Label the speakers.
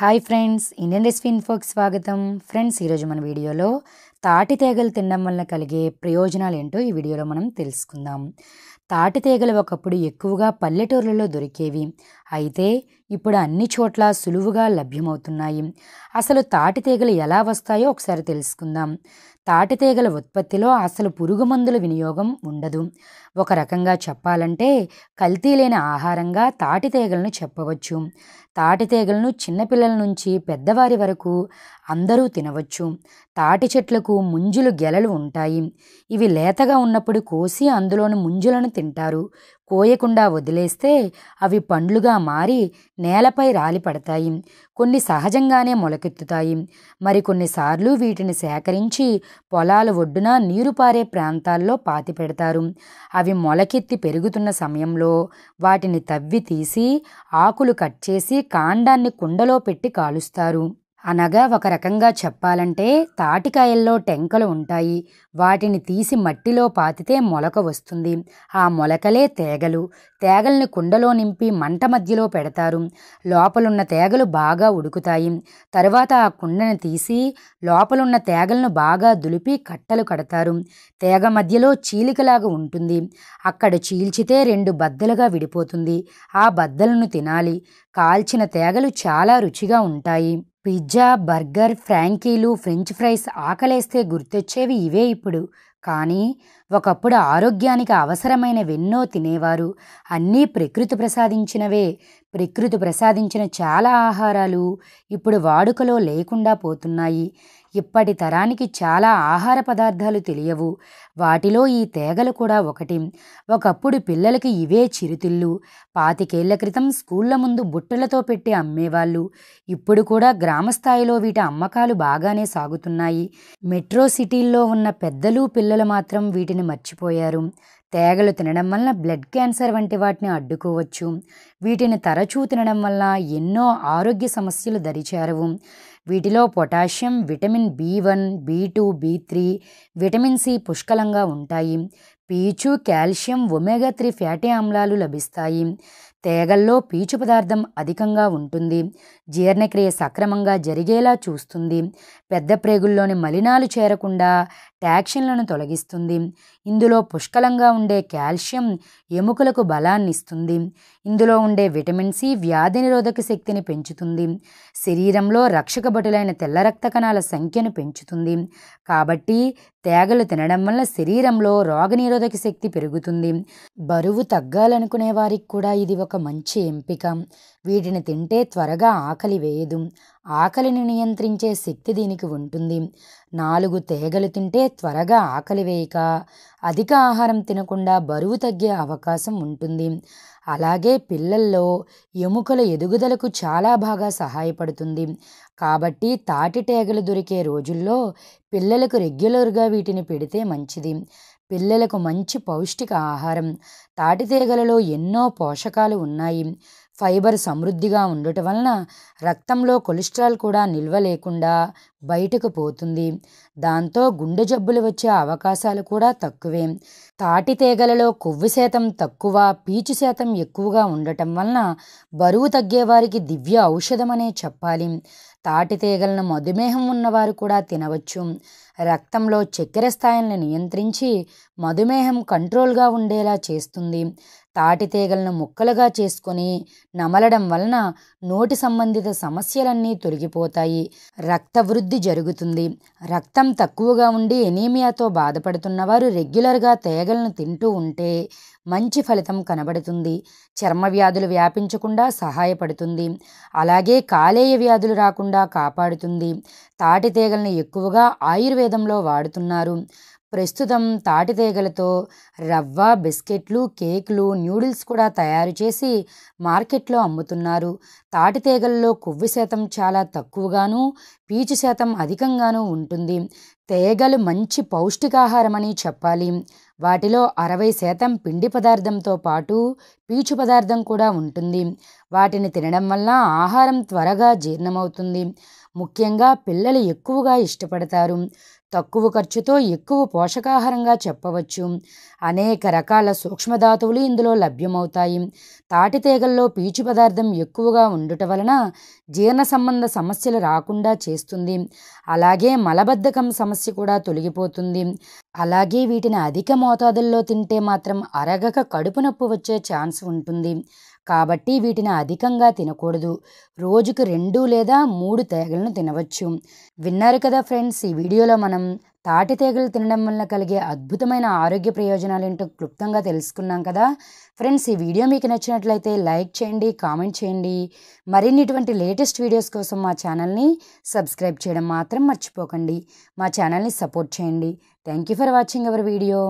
Speaker 1: hi friends Indian recipe ఇన్ఫోకి స్వాగతం friends ఈరోజు మన వీడియోలో తాటి తేగలు తినడం వల్ల కలిగే ప్రయోజనాలు ఏంటో ఈ వీడియోలో మనం తెలుసుకుందాం తాటి తేగలు ఒకప్పుడు ఎక్కువగా పల్లెటూర్లలో దొరికేవి అయితే ఇప్పుడు అన్ని చోట్ల సులువుగా లభ్యమవుతున్నాయి అసలు తాటి తీగలు ఎలా వస్తాయో ఒకసారి తెలుసుకుందాం తాటితీగల ఉత్పత్తిలో అసలు పురుగు మందుల వినియోగం ఉండదు ఒక రకంగా చెప్పాలంటే కల్తీ లేని ఆహారంగా తాటితేగలను చెప్పవచ్చు తాటితేగలను చిన్నపిల్లల నుంచి పెద్దవారి వరకు అందరూ తినవచ్చు తాటి చెట్లకు ముంజులు గెలలు ఉంటాయి ఇవి లేతగా ఉన్నప్పుడు కోసి అందులోని ముంజులను తింటారు కోయకుండా వదిలేస్తే అవి పండ్లుగా మారి నేలపై రాలిపడతాయి కొన్ని సహజంగానే మొలకెత్తుతాయి మరికొన్నిసార్లు వీటిని సేకరించి పొలాల ఒడ్డున నీరు పారే ప్రాంతాల్లో పాతి పెడతారు అవి మొలకెత్తి పెరుగుతున్న సమయంలో వాటిని తవ్వి తీసి ఆకులు కట్ చేసి కాండాన్ని కుండలో పెట్టి కాలుస్తారు అనగా ఒక రకంగా చెప్పాలంటే తాటికాయల్లో టెంకలు ఉంటాయి వాటిని తీసి మట్టిలో పాతితే మొలక వస్తుంది ఆ మొలకలే తేగలు తేగల్ని కుండలో నింపి మంట మధ్యలో పెడతారు లోపలున్న తేగలు బాగా ఉడుకుతాయి తర్వాత ఆ కుండను తీసి లోపలున్న తేగలను బాగా దులిపి కట్టలు కడతారు తేగ మధ్యలో చీలికలాగా ఉంటుంది అక్కడ చీల్చితే రెండు బద్దలుగా విడిపోతుంది ఆ బద్దలను తినాలి కాల్చిన తేగలు చాలా రుచిగా ఉంటాయి పిజ్జా బర్గర్ ఫ్రాంకీలు ఫ్రెంచ్ ఫ్రైస్ ఆకలేస్తే గుర్తొచ్చేవి ఇవే ఇప్పుడు కానీ ఒకప్పుడు ఆరోగ్యానికి అవసరమైనవెన్నో తినేవారు అన్నీ ప్రకృతి ప్రసాదించినవే ప్రకృతి ప్రసాదించిన చాలా ఆహారాలు ఇప్పుడు వాడుకలో లేకుండా పోతున్నాయి ఇప్పటి తరానికి చాలా ఆహార పదార్థాలు తెలియవు వాటిలో ఈ తేగలు కూడా ఒకటి ఒకప్పుడు పిల్లలకి ఇవే చిరుతిళ్ళు పాతికేళ్ల క్రితం స్కూళ్ల ముందు బుట్టలతో పెట్టి అమ్మేవాళ్ళు ఇప్పుడు కూడా గ్రామస్థాయిలో వీటి అమ్మకాలు బాగానే సాగుతున్నాయి మెట్రో సిటీల్లో ఉన్న పెద్దలు పిల్లలు మాత్రం వీటిని మర్చిపోయారు తేగలు తినడం వల్ల బ్లడ్ క్యాన్సర్ వంటి వాటిని అడ్డుకోవచ్చు వీటిని తరచూ తినడం వల్ల ఎన్నో ఆరోగ్య సమస్యలు దరిచేరవు వీటిలో potassium vitamin B one B two B three vitamin C పుష్కలంగా ఉంటాయి పీచు కాల్షియం ఒమేగా త్రీ ఫ్యాటీ ఆమ్లాలు లభిస్తాయి తేగల్లో పీచు పదార్థం అధికంగా ఉంటుంది జీర్ణక్రియ సక్రమంగా జరిగేలా చూస్తుంది పెద్ద ప్రేగుల్లోని మలినాలు చేరకుండా ట్యాక్షన్లను తొలగిస్తుంది ఇందులో పుష్కలంగా ఉండే కాల్షియం ఎముకలకు బలాన్ని ఇస్తుంది ఇందులో ఉండే విటమిన్ సి వ్యాధి నిరోధక శక్తిని పెంచుతుంది శరీరంలో రక్షక బటులైన తెల్ల రక్త కణాల సంఖ్యను పెంచుతుంది కాబట్టి తేగలు తినడం వల్ల శరీరంలో రోగనిరోధక శక్తి పెరుగుతుంది బరువు తగ్గాలనుకునే వారికి కూడా ఇది ఒక ఒక మంచి ఎంపిక వీటిని తింటే త్వరగా ఆకలి వేయదు ఆకలిని నియంత్రించే శక్తి దీనికి ఉంటుంది నాలుగు తేగలు తింటే త్వరగా ఆకలి వేయక అధిక ఆహారం తినకుండా బరువు తగ్గే అవకాశం ఉంటుంది అలాగే పిల్లల్లో ఎముకల ఎదుగుదలకు చాలా బాగా సహాయపడుతుంది కాబట్టి తాటి టేగలు దొరికే రోజుల్లో పిల్లలకు రెగ్యులర్గా వీటిని పెడితే మంచిది పిల్లలకు మంచి పౌష్టిక ఆహారం తాటి తీగలలో ఎన్నో పోషకాలు ఉన్నాయి ఫైబర్ సమృద్ధిగా ఉండటం వలన రక్తంలో కొలెస్ట్రాల్ కూడా నిల్వ లేకుండా బయటకు పోతుంది దాంతో గుండె జబ్బులు వచ్చే అవకాశాలు కూడా తక్కువే తాటి తీగలలో కొవ్వు శాతం తక్కువ పీచు శాతం ఎక్కువగా ఉండటం వలన బరువు తగ్గేవారికి దివ్య ఔషధమనే చెప్పాలి తాటి తీగలను మధుమేహం ఉన్నవారు కూడా తినవచ్చు రక్తంలో చక్కెర స్థాయిలను నియంత్రించి మధుమేహం కంట్రోల్గా ఉండేలా చేస్తుంది తాటి తీగలను ముక్కలుగా చేసుకొని నమలడం వలన నోటి సంబంధిత సమస్యలన్నీ తొలగిపోతాయి రక్త వృద్ధి జరుగుతుంది రక్తం రక్తం తక్కువగా ఉండి ఎనీమియాతో బాధపడుతున్నవారు రెగ్యులర్గా తేగలను తింటూ ఉంటే మంచి ఫలితం కనబడుతుంది చర్మ వ్యాధులు వ్యాపించకుండా సహాయపడుతుంది అలాగే కాలేయ వ్యాధులు రాకుండా కాపాడుతుంది తాటి తీగలను ఎక్కువగా ఆయుర్వేదంలో వాడుతున్నారు ప్రస్తుతం తాటితేగలతో రవ్వ బిస్కెట్లు కేకులు న్యూడిల్స్ కూడా తయారు చేసి మార్కెట్లో అమ్ముతున్నారు తాటితేగల్లో కొవ్వు శాతం చాలా తక్కువగాను పీచు శాతం అధికంగానూ ఉంటుంది తేగలు మంచి పౌష్టికాహారమని చెప్పాలి వాటిలో అరవై శాతం పిండి పదార్థంతో పాటు పీచు పదార్థం కూడా ఉంటుంది వాటిని తినడం వల్ల ఆహారం త్వరగా జీర్ణమవుతుంది ముఖ్యంగా పిల్లలు ఎక్కువగా ఇష్టపడతారు తక్కువ ఖర్చుతో ఎక్కువ పోషకాహారంగా చెప్పవచ్చు అనేక రకాల సూక్ష్మధాతువులు ఇందులో లభ్యమవుతాయి తాటి తీగల్లో పీచు పదార్థం ఎక్కువగా ఉండుట వలన జీర్ణ సంబంధ సమస్యలు రాకుండా చేస్తుంది అలాగే మలబద్ధకం సమస్య కూడా తొలగిపోతుంది అలాగే వీటిని అధిక మోతాదుల్లో తింటే మాత్రం అరగక కడుపు నొప్పి వచ్చే ఛాన్స్ ఉంటుంది కాబట్టి వీటిని అధికంగా తినకూడదు రోజుకు రెండు లేదా మూడు తేగలను తినవచ్చు విన్నారు కదా ఫ్రెండ్స్ ఈ వీడియోలో మనం తాటి తీగలు తినడం వల్ల కలిగే అద్భుతమైన ఆరోగ్య ప్రయోజనాలు ఏంటో క్లుప్తంగా తెలుసుకున్నాం కదా ఫ్రెండ్స్ ఈ వీడియో మీకు నచ్చినట్లయితే లైక్ చేయండి కామెంట్ చేయండి మరిన్ని ఇటువంటి లేటెస్ట్ వీడియోస్ కోసం మా ఛానల్ని సబ్స్క్రైబ్ చేయడం మాత్రం మర్చిపోకండి మా ఛానల్ని సపోర్ట్ చేయండి thank you for watching our video